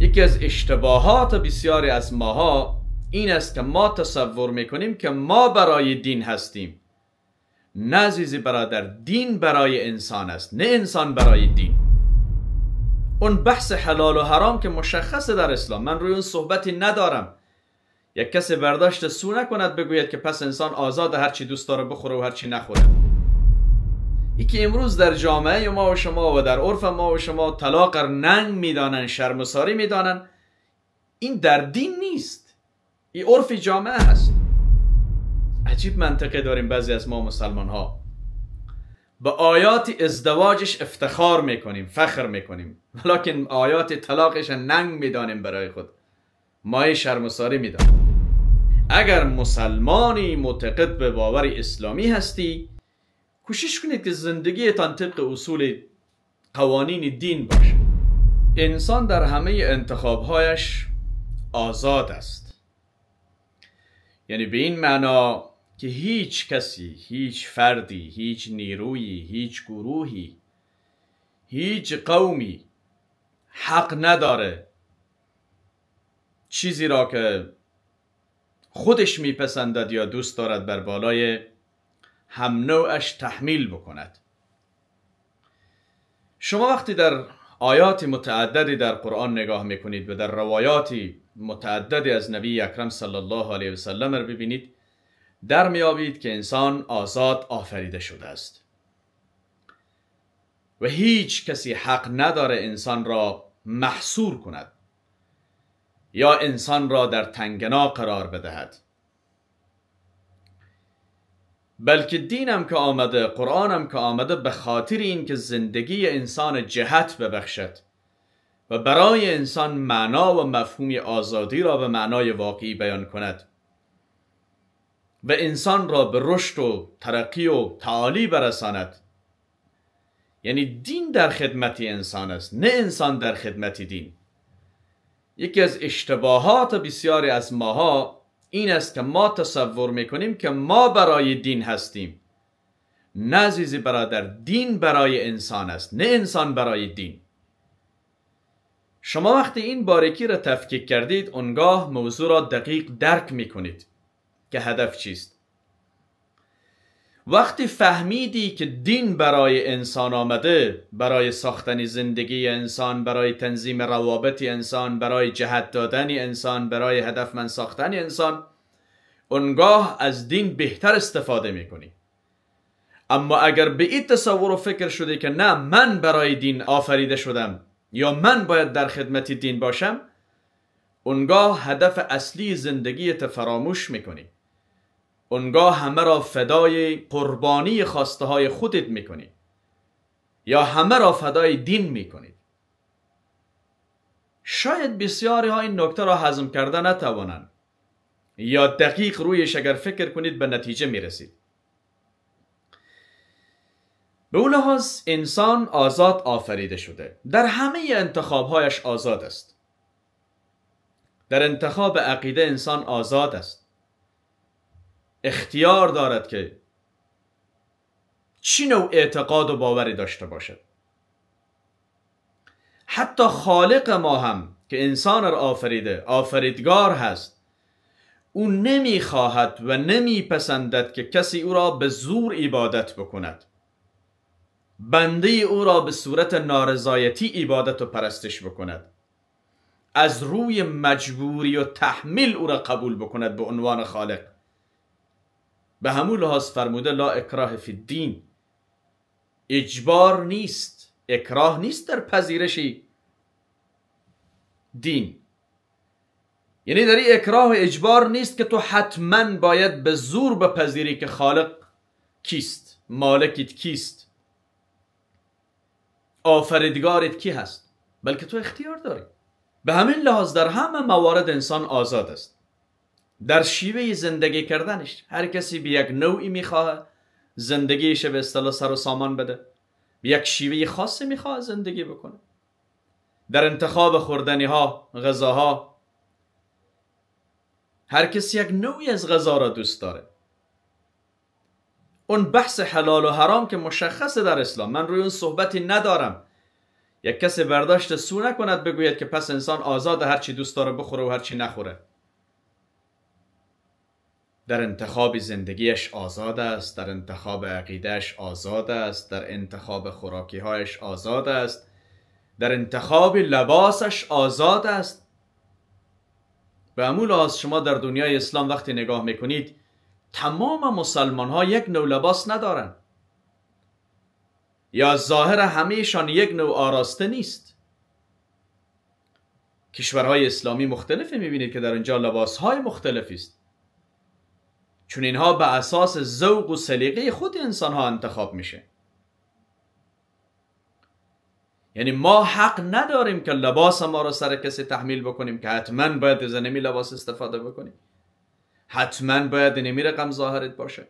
یکی از اشتباهات بسیاری از ماها این است که ما تصور میکنیم که ما برای دین هستیم نه عزیزی برادر دین برای انسان است نه انسان برای دین اون بحث حلال و حرام که مشخصه در اسلام من روی اون صحبتی ندارم یک کسی برداشت سو نکند بگوید که پس انسان آزاد هرچی دوست داره بخوره و هرچی نخوره ای که امروز در جامعه ما و شما و در عرف ما و شما طلاق ننگ میدانن شرمساری میدانن این در دین نیست این عرف جامعه هست عجیب منطقه داریم بعضی از ما مسلمان ها به آیات ازدواجش افتخار میکنیم فخر میکنیم ولیکن آیات طلاقش ننگ میدانیم برای خود مای شرمساری میدانیم اگر مسلمانی معتقد به باور اسلامی هستی کوشش کنید که زندگیتان طبق اصول قوانین دین باشه انسان در همه انتخابهایش آزاد است یعنی به این معنا که هیچ کسی هیچ فردی هیچ نیرویی هیچ گروهی هیچ قومی حق نداره چیزی را که خودش میپسندد یا دوست دارد بر بالای هم نوعش تحمیل بکند شما وقتی در آیات متعددی در قرآن نگاه میکنید و در روایاتی متعددی از نبی اکرم صلی الله علیه وسلم را ببینید در میابید که انسان آزاد آفریده شده است و هیچ کسی حق نداره انسان را محصور کند یا انسان را در تنگنا قرار بدهد بلکه دینم که آمده قرآنم که آمده به خاطر این که زندگی انسان جهت ببخشد و برای انسان معنا و مفهوم آزادی را به معنای واقعی بیان کند و انسان را به رشد و ترقی و تعالی برساند یعنی دین در خدمت انسان است نه انسان در خدمت دین یکی از اشتباهات بسیاری از ماها این است که ما تصور میکنیم که ما برای دین هستیم نه عزیزی برادر دین برای انسان است نه انسان برای دین شما وقتی این باریکی را تفکیک کردید اونگاه موضوع را دقیق درک میکنید که هدف چیست وقتی فهمیدی که دین برای انسان آمده برای ساختن زندگی انسان برای تنظیم روابط انسان برای جهت دادن انسان برای هدف من ساختن انسان اونگاه از دین بهتر استفاده میکنی اما اگر به این تصور و فکر شده که نه من برای دین آفریده شدم یا من باید در خدمت دین باشم اونگاه هدف اصلی زندگیت فراموش میکنی اونگاه همه را فدای قربانی خواسته های خودت میکنید یا همه را فدای دین میکنید شاید بسیاری ها این نکته را هضم کرده نتوانند یا دقیق رویش اگر فکر کنید به نتیجه میرسید به اون لحاظ انسان آزاد آفریده شده در همه انتخابهایش آزاد است در انتخاب عقیده انسان آزاد است اختیار دارد که چی نوع اعتقاد و باوری داشته باشد حتی خالق ما هم که انسان را آفریده آفریدگار هست او خواهد و پسندد که کسی او را به زور عبادت بکند بنده او را به صورت نارضایتی عبادت و پرستش بکند از روی مجبوری و تحمیل او را قبول بکند به عنوان خالق به همون لحاظ فرموده لا اکراه فی الدین اجبار نیست اکراه نیست در پذیرش دین یعنی در این اکراه و اجبار نیست که تو حتما باید به زور بپذیری که خالق کیست مالکیت کیست آفریدگارت کی هست بلکه تو اختیار داری به همین لحاظ در همه موارد انسان آزاد است در شیوه زندگی کردنش هر کسی به یک نوعی میخواه زندگیش به اصطلاح سر و سامان بده به یک شیوه خاصی میخواه زندگی بکنه در انتخاب خوردنی ها غذاها هر کسی یک نوعی از غذا را دوست داره اون بحث حلال و حرام که مشخصه در اسلام من روی اون صحبتی ندارم یک کسی برداشت سو نکند بگوید که پس انسان آزاد هرچی دوست داره بخوره و هرچی نخوره در انتخاب زندگیش آزاد است در انتخاب عقیدهش آزاد است در انتخاب خوراکیهایش آزاد است در انتخاب لباسش آزاد است به امول از شما در دنیای اسلام وقتی نگاه میکنید تمام مسلمان ها یک نوع لباس ندارند یا ظاهر همهشان یک نوع آراسته نیست کشورهای اسلامی مختلفی میبینید که در اینجا لباس های مختلفی است چون اینها به اساس ذوق و سلیقه خود انسان ها انتخاب میشه یعنی ما حق نداریم که لباس ما را سر کسی تحمیل بکنیم که حتما باید از می لباس استفاده بکنیم حتما باید نمی رقم ظاهرت باشه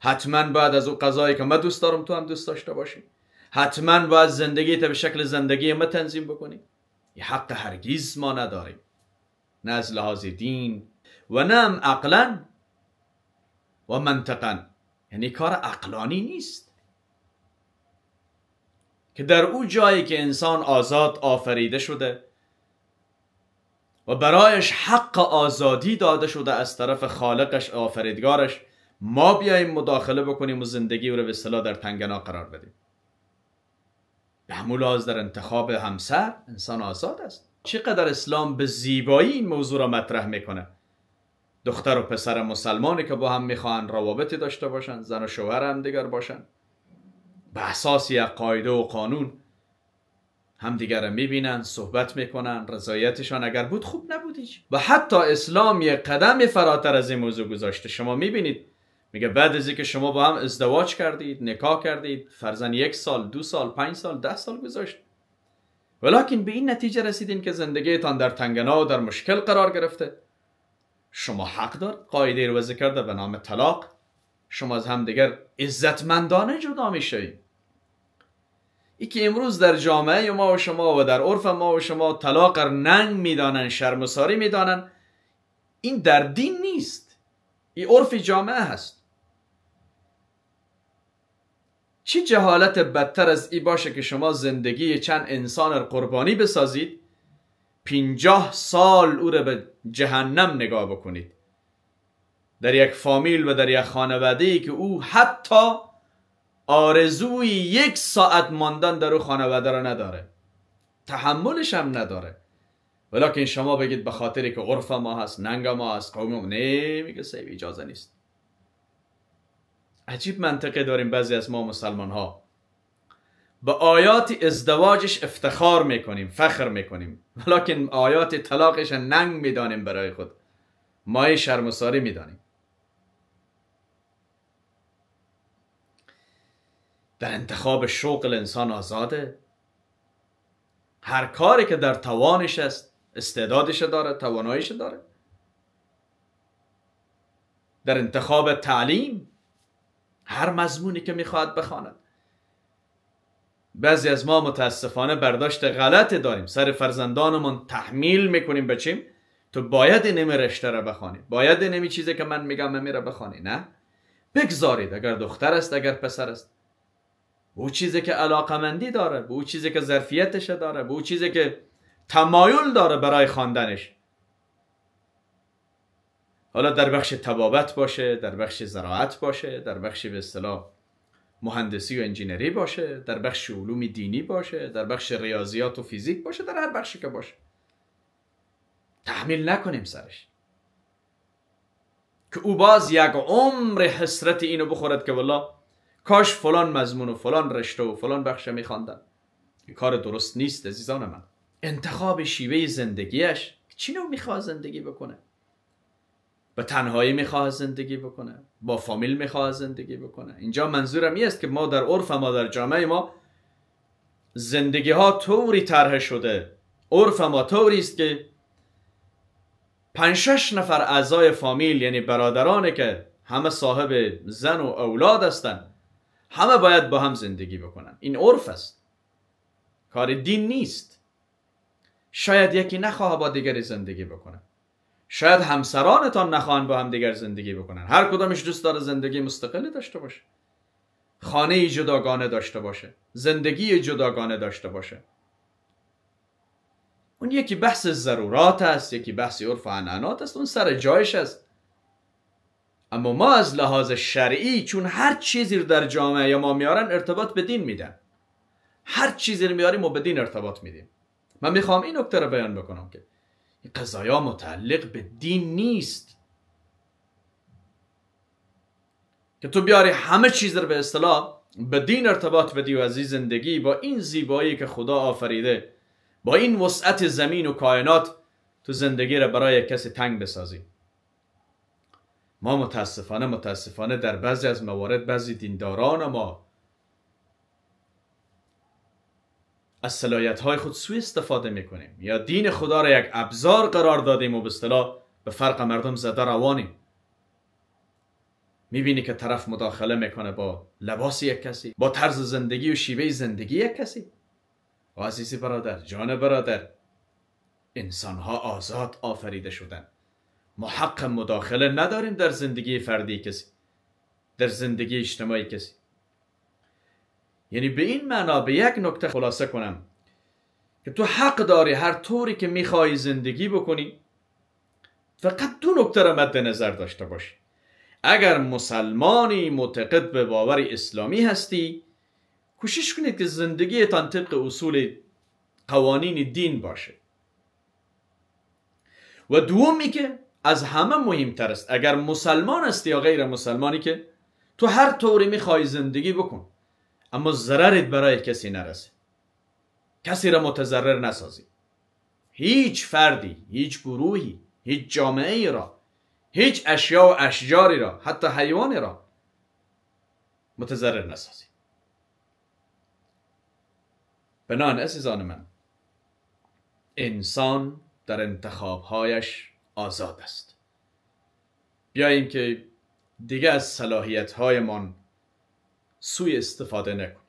حتما باید از او قضایی که من دوست دارم تو هم دوست داشته باشیم حتما باید زندگی به شکل زندگی ما تنظیم بکنیم یه حق هرگیز ما نداریم نه از لحاظ دین و نه هم و منطقا یعنی کار اقلانی نیست که در او جایی که انسان آزاد آفریده شده و برایش حق آزادی داده شده از طرف خالقش آفریدگارش ما بیاییم مداخله بکنیم و زندگی او رو به در تنگنا قرار بدیم به از در انتخاب همسر انسان آزاد است چقدر اسلام به زیبایی این موضوع را مطرح میکنه دختر و پسر مسلمانی که با هم میخواهند روابطی داشته باشند زن و شوهر هم دیگر باشند به اساس یک قاعده و قانون همدیگر دیگر میبینن صحبت میکنن رضایتشان اگر بود خوب نبودیش. و حتی اسلام یک قدم فراتر از این موضوع گذاشته شما میبینید میگه بعد از که شما با هم ازدواج کردید نکاح کردید فرزن یک سال دو سال پنج سال ده سال گذاشت ولیکن به این نتیجه رسیدین که زندگیتان در تنگنا و در مشکل قرار گرفته شما حق دار، قاعده رو وضع کرده به نام طلاق شما از همدیگر عزتمندانه جدا میشید ای که امروز در جامعه ما و شما و در عرف ما و شما طلاق ننگ میدانن شرمساری میدانن این در دین نیست این عرف جامعه هست چی جهالت بدتر از ای باشه که شما زندگی چند انسان قربانی بسازید پینجاه سال او را به جهنم نگاه بکنید در یک فامیل و در یک خانواده ای که او حتی آرزوی یک ساعت ماندن در او خانواده را نداره تحملش هم نداره ولیکن شما بگید به خاطری که غرف ما هست ننگ ما هست قوم ما نه میگه سیب اجازه نیست عجیب منطقه داریم بعضی از ما مسلمان ها به آیات ازدواجش افتخار میکنیم فخر میکنیم ولیکن آیات طلاقش ننگ میدانیم برای خود مایه شرمساری میدانیم در انتخاب شغل انسان آزاده هر کاری که در توانش است استعدادش داره تواناییش داره در انتخاب تعلیم هر مضمونی که میخواد بخواند بعضی از ما متاسفانه برداشت غلط داریم سر فرزندانمون تحمیل میکنیم بچیم تو باید نمی رشته را بخوانی باید نمی چیزی که من میگم امی میره بخوانی نه بگذارید اگر دختر است اگر پسر است او چیزی که علاقمندی داره به او چیزی که ظرفیتش داره به او چیزی که تمایل داره برای خواندنش حالا در بخش تبابت باشه در بخش زراعت باشه در بخش به مهندسی و انجینری باشه در بخش علوم دینی باشه در بخش ریاضیات و فیزیک باشه در هر بخشی که باشه تحمیل نکنیم سرش که او باز یک عمر حسرت اینو بخورد که والا کاش فلان مضمون و فلان رشته و فلان بخش میخواندن کار درست نیست عزیزان من انتخاب شیوه زندگیش چی نو میخواد زندگی بکنه تنهایی میخواه زندگی بکنه با فامیل میخواه زندگی بکنه اینجا منظورم این است که ما در عرف ما در جامعه ما زندگی ها طوری طرح شده عرف ما طوری است که پنج شش نفر اعضای فامیل یعنی برادرانه که همه صاحب زن و اولاد هستن همه باید با هم زندگی بکنن این عرف است کار دین نیست شاید یکی نخواه با دیگری زندگی بکنه شاید همسرانتان نخواهند با همدیگر زندگی بکنن هر کدامش دوست داره زندگی مستقلی داشته باشه خانه جداگانه داشته باشه زندگی جداگانه داشته باشه اون یکی بحث ضرورات است یکی بحث عرف عنانات است اون سر جایش است اما ما از لحاظ شرعی چون هر چیزی رو در جامعه یا ما میارن ارتباط به دین میدن هر چیزی رو میاریم و به دین ارتباط میدیم من میخوام این نکته رو بیان بکنم که این قضایا متعلق به دین نیست که تو بیاری همه چیز رو به اصطلاح به دین ارتباط بدی و از زندگی با این زیبایی که خدا آفریده با این وسعت زمین و کائنات تو زندگی رو برای کسی تنگ بسازی ما متاسفانه متاسفانه در بعضی از موارد بعضی دینداران ما از صلاحیت های خود سوی استفاده میکنیم یا دین خدا را یک ابزار قرار دادیم و به اصطلاح به فرق مردم زده روانیم میبینی که طرف مداخله میکنه با لباس یک کسی با طرز زندگی و شیوه زندگی یک کسی عزیزی برادر جان برادر انسان ها آزاد آفریده شدن ما حق مداخله نداریم در زندگی فردی کسی در زندگی اجتماعی کسی یعنی به این معنا به یک نکته خلاصه کنم که تو حق داری هر طوری که میخوای زندگی بکنی فقط دو نکته را مد نظر داشته باشی اگر مسلمانی معتقد به باور اسلامی هستی کوشش کنید که زندگیتان طبق اصول قوانین دین باشه و دومی که از همه مهمتر است اگر مسلمان هستی یا غیر مسلمانی که تو هر طوری میخوای زندگی بکن اما ضررت برای کسی نرسه کسی را متضرر نسازی. هیچ فردی هیچ گروهی هیچ جامعه ای را هیچ اشیا و اشجاری را حتی حیوانی را متضرر نسازید بنان عزیزان من انسان در انتخابهایش آزاد است بیاییم که دیگه از صلاحیت هایمان سوء استفاده نکن.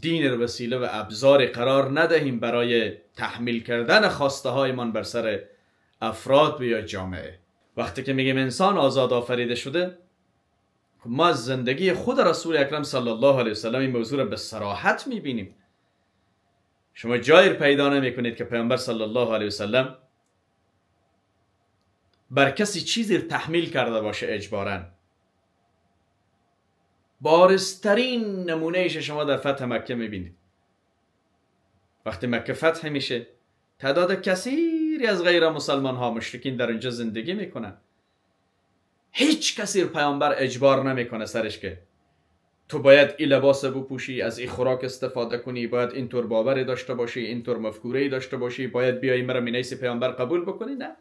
دین رو وسیله و ابزاری قرار ندهیم برای تحمیل کردن خواسته هایمان بر سر افراد یا جامعه وقتی که میگیم انسان آزاد آفریده شده خب ما از زندگی خود رسول اکرم صلی الله علیه وسلم این موضوع رو به سراحت میبینیم شما جایی پیدا نمی کنید که پیامبر صلی الله علیه وسلم بر کسی چیزی تحمیل کرده باشه اجباراً بارسترین ایش شما در فتح مکه میبینید وقتی مکه فتح میشه تعداد کثیری از غیر مسلمان ها مشرکین در اینجا زندگی میکنن هیچ کسی پیامبر اجبار نمیکنه سرش که تو باید این لباس بپوشی از این خوراک استفاده کنی باید اینطور باوری داشته باشی اینطور مفکوره داشته باشی باید بیای مرا مینیس پیامبر قبول بکنی نه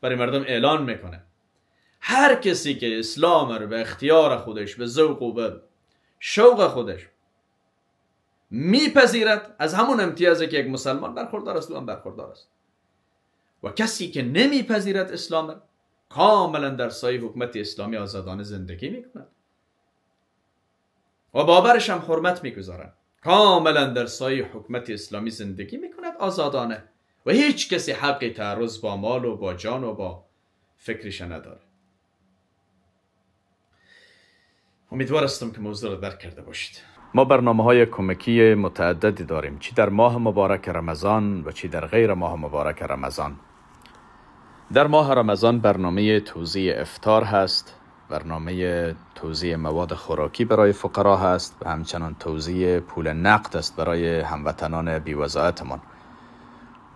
برای مردم اعلان میکنه هر کسی که اسلام رو به اختیار خودش به ذوق و به شوق خودش میپذیرد از همون امتیازی که یک مسلمان برخوردار است و برخوردار است و کسی که نمیپذیرد اسلام کاملا در سایه حکمت اسلامی آزادانه زندگی کند و باورش هم حرمت میگذاره کاملا در سایه حکمت اسلامی زندگی میکند آزادانه و هیچ کسی حق تعرض با مال و با جان و با فکرش نداره امیدوار هستم که موضوع را درک کرده باشید ما برنامه های کمکی متعددی داریم چی در ماه مبارک رمضان و چی در غیر ماه مبارک رمضان در ماه رمضان برنامه توزیع افتار هست برنامه توزیع مواد خوراکی برای فقرا هست و همچنان توزیع پول نقد است برای هموطنان بیوزاعتمان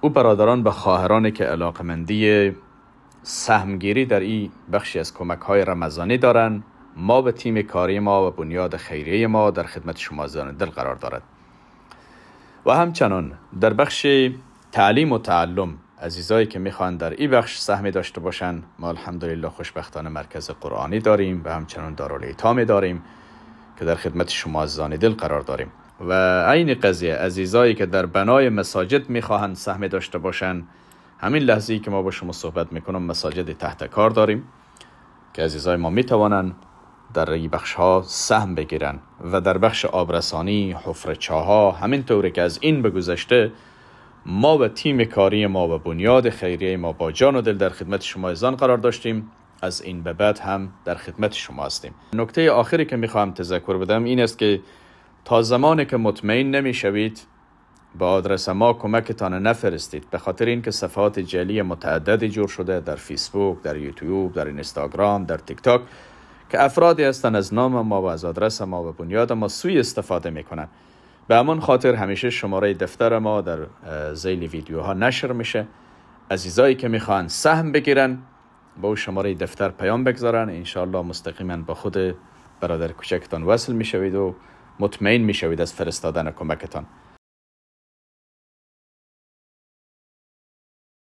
او برادران به خواهرانی که علاقمندی سهمگیری در این بخشی از کمک های رمضانی دارند ما به تیم کاری ما و بنیاد خیریه ما در خدمت شما زن دل قرار دارد و همچنان در بخش تعلیم و تعلم عزیزایی که میخوان در این بخش سهمی داشته باشند ما الحمدلله خوشبختانه مرکز قرآنی داریم و همچنان ایتامی داریم که در خدمت شما عزیزان دل قرار داریم و عین قضیه عزیزایی که در بنای مساجد میخواهند سهم داشته باشند همین لحظه که ما با شما صحبت میکنم مساجد تحت کار داریم که عزیزای ما میتوانند در این بخش ها سهم بگیرن و در بخش آبرسانی حفرچاه ها طوری که از این به ما و تیم کاری ما و بنیاد خیریه ما با جان و دل در خدمت شما ازان قرار داشتیم از این به بعد هم در خدمت شما هستیم نکته آخری که میخواهم تذکر بدم این است که تا زمانی که مطمئن نمیشوید با آدرس ما کمکتان نفرستید به خاطر اینکه صفحات جلی متعددی جور شده در فیسبوک، در یوتیوب، در اینستاگرام، در تیک تاک که افرادی هستند از نام ما و از آدرس ما و بنیاد ما سوی استفاده میکنند به همان خاطر همیشه شماره دفتر ما در زیل ها نشر میشه عزیزایی که میخوان سهم بگیرن با او شماره دفتر پیام بگذارن انشالله مستقیما با خود برادر کوچکتان وصل میشوید و مطمئن میشوید از فرستادن کمکتان